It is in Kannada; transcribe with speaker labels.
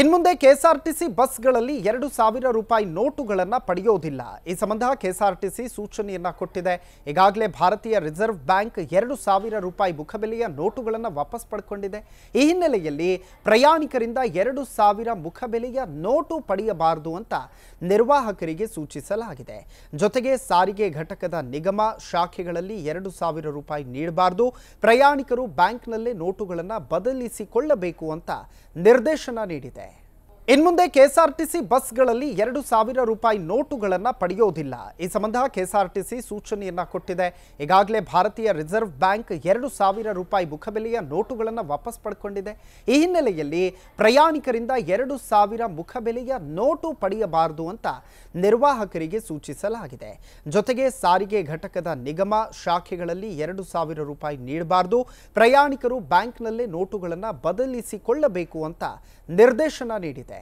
Speaker 1: ಇನ್ಮುಂದೆ ಕೆಎಸ್ಆರ್ಟಿಸಿ ಬಸ್ಗಳಲ್ಲಿ ಎರಡು ಸಾವಿರ ರೂಪಾಯಿ ನೋಟುಗಳನ್ನು ಪಡೆಯೋದಿಲ್ಲ ಈ ಸಂಬಂಧ ಕೆಎಸ್ಆರ್ಟಿಸಿ ಸೂಚನೆಯನ್ನು ಕೊಟ್ಟಿದೆ ಈಗಾಗಲೇ ಭಾರತೀಯ ರಿಸರ್ವ್ ಬ್ಯಾಂಕ್ ಎರಡು ಸಾವಿರ ರೂಪಾಯಿ ಮುಖಬೆಲೆಯ ನೋಟುಗಳನ್ನು ವಾಪಸ್ ಪಡ್ಕೊಂಡಿದೆ ಈ ಹಿನ್ನೆಲೆಯಲ್ಲಿ ಪ್ರಯಾಣಿಕರಿಂದ ಎರಡು ಸಾವಿರ ಮುಖಬೆಲೆಯ ನೋಟು ಪಡೆಯಬಾರದು ಅಂತ ನಿರ್ವಾಹಕರಿಗೆ ಸೂಚಿಸಲಾಗಿದೆ ಜೊತೆಗೆ ಸಾರಿಗೆ ಘಟಕದ ನಿಗಮ ಶಾಖೆಗಳಲ್ಲಿ ಎರಡು ಸಾವಿರ ರೂಪಾಯಿ ನೀಡಬಾರದು ಪ್ರಯಾಣಿಕರು ಬ್ಯಾಂಕ್ನಲ್ಲೇ ನೋಟುಗಳನ್ನು ಬದಲಿಸಿಕೊಳ್ಳಬೇಕು ಅಂತ ನಿರ್ದೇಶನ ನೀಡಿದೆ ಇನ್ಮುಂದೆ ಕೆಎಸ್ಆರ್ಟಿಸಿ ಬಸ್ಗಳಲ್ಲಿ ಎರಡು ಸಾವಿರ ರೂಪಾಯಿ ನೋಟುಗಳನ್ನು ಪಡೆಯೋದಿಲ್ಲ ಈ ಸಂಬಂಧ ಕೆಎಸ್ಆರ್ಟಿಸಿ ಸೂಚನೆಯನ್ನು ಕೊಟ್ಟಿದೆ ಈಗಾಗಲೇ ಭಾರತೀಯ ರಿಸರ್ವ್ ಬ್ಯಾಂಕ್ ಎರಡು ಸಾವಿರ ರೂಪಾಯಿ ಮುಖಬೆಲೆಯ ನೋಟುಗಳನ್ನು ವಾಪಸ್ ಪಡ್ಕೊಂಡಿದೆ ಈ ಹಿನ್ನೆಲೆಯಲ್ಲಿ ಪ್ರಯಾಣಿಕರಿಂದ ಎರಡು ಸಾವಿರ ಮುಖಬೆಲೆಯ ನೋಟು ಪಡೆಯಬಾರದು ಅಂತ ನಿರ್ವಾಹಕರಿಗೆ ಸೂಚಿಸಲಾಗಿದೆ ಜೊತೆಗೆ ಸಾರಿಗೆ ಘಟಕದ ನಿಗಮ ಶಾಖೆಗಳಲ್ಲಿ ಎರಡು ಸಾವಿರ ರೂಪಾಯಿ ನೀಡಬಾರದು ಪ್ರಯಾಣಿಕರು ಬ್ಯಾಂಕ್ನಲ್ಲೇ ನೋಟುಗಳನ್ನು ಬದಲಿಸಿಕೊಳ್ಳಬೇಕು ಅಂತ ನಿರ್ದೇಶನ ನೀಡಿದೆ